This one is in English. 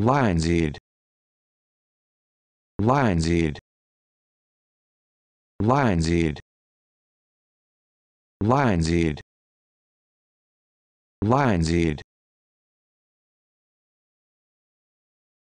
Lionshead Lionshead Lionshead Lionshead Lionshead